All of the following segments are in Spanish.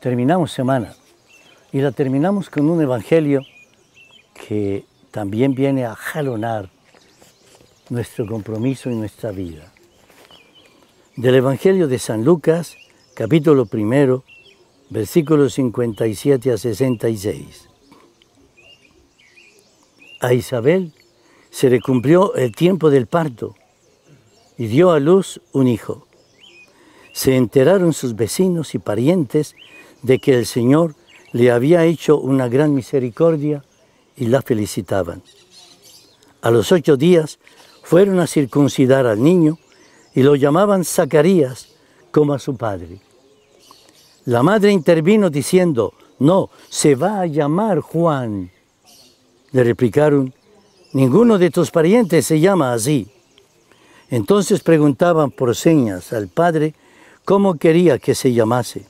terminamos semana y la terminamos con un evangelio que también viene a jalonar nuestro compromiso y nuestra vida. Del Evangelio de San Lucas, capítulo primero, versículos 57 a 66. A Isabel se le cumplió el tiempo del parto y dio a luz un hijo. Se enteraron sus vecinos y parientes de que el Señor le había hecho una gran misericordia y la felicitaban. A los ocho días fueron a circuncidar al niño y lo llamaban Zacarías como a su padre. La madre intervino diciendo, no, se va a llamar Juan. Le replicaron, ninguno de tus parientes se llama así. Entonces preguntaban por señas al padre cómo quería que se llamase.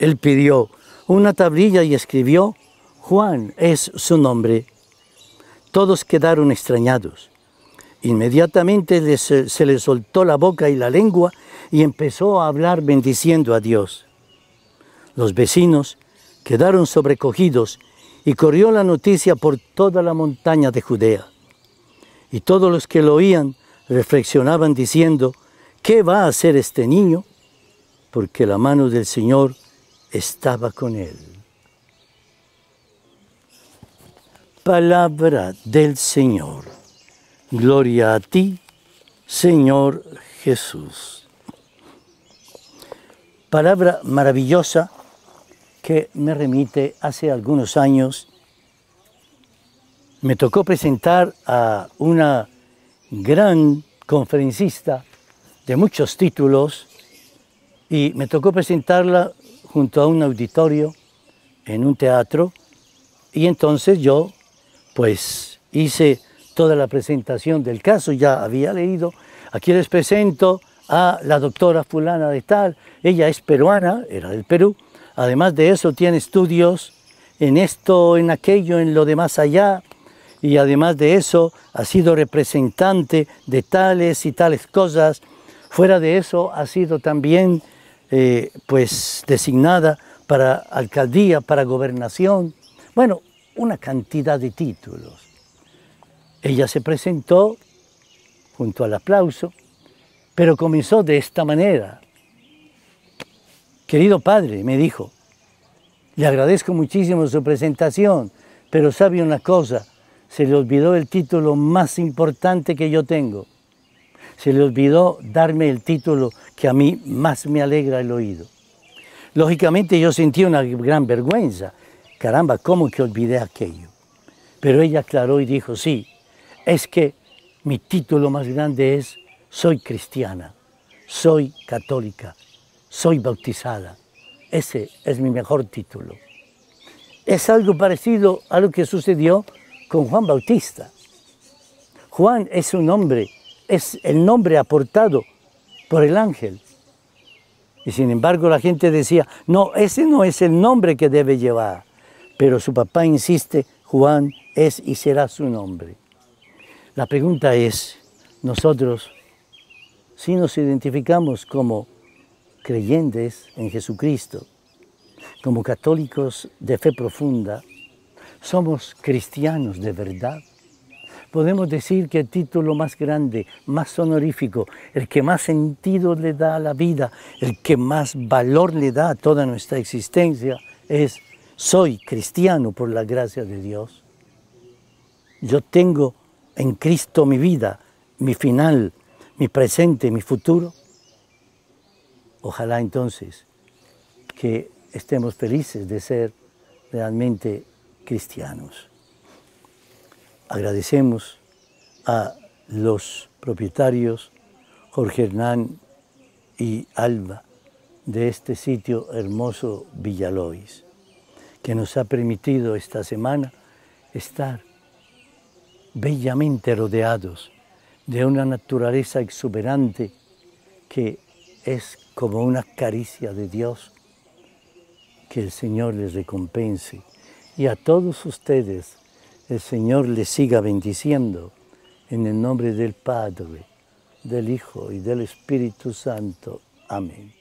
Él pidió una tablilla y escribió, Juan es su nombre. Todos quedaron extrañados. Inmediatamente eh, se le soltó la boca y la lengua y empezó a hablar bendiciendo a Dios. Los vecinos quedaron sobrecogidos y corrió la noticia por toda la montaña de Judea. Y todos los que lo oían reflexionaban diciendo, ¿qué va a hacer este niño? Porque la mano del Señor estaba con él. Palabra del Señor. Gloria a ti, Señor Jesús. Palabra maravillosa que me remite hace algunos años. Me tocó presentar a una gran conferencista de muchos títulos y me tocó presentarla junto a un auditorio en un teatro y entonces yo pues hice toda la presentación del caso, ya había leído, aquí les presento a la doctora fulana de tal, ella es peruana, era del Perú, además de eso tiene estudios en esto, en aquello, en lo de más allá, y además de eso ha sido representante de tales y tales cosas, fuera de eso ha sido también eh, pues designada para alcaldía, para gobernación, bueno, una cantidad de títulos. Ella se presentó junto al aplauso, pero comenzó de esta manera. Querido padre, me dijo, le agradezco muchísimo su presentación, pero sabe una cosa, se le olvidó el título más importante que yo tengo, se le olvidó darme el título que a mí más me alegra el oído. Lógicamente yo sentí una gran vergüenza. Caramba, ¿cómo que olvidé aquello? Pero ella aclaró y dijo, sí, es que mi título más grande es soy cristiana, soy católica, soy bautizada. Ese es mi mejor título. Es algo parecido a lo que sucedió con Juan Bautista. Juan es un hombre es el nombre aportado por el ángel. Y sin embargo la gente decía, no, ese no es el nombre que debe llevar. Pero su papá insiste, Juan es y será su nombre. La pregunta es, nosotros, si nos identificamos como creyentes en Jesucristo, como católicos de fe profunda, somos cristianos de verdad podemos decir que el título más grande, más honorífico, el que más sentido le da a la vida, el que más valor le da a toda nuestra existencia, es soy cristiano por la gracia de Dios. Yo tengo en Cristo mi vida, mi final, mi presente, mi futuro. Ojalá entonces que estemos felices de ser realmente cristianos. Agradecemos a los propietarios Jorge Hernán y Alba de este sitio hermoso Villalois, que nos ha permitido esta semana estar bellamente rodeados de una naturaleza exuberante que es como una caricia de Dios. Que el Señor les recompense y a todos ustedes el Señor le siga bendiciendo en el nombre del Padre, del Hijo y del Espíritu Santo. Amén.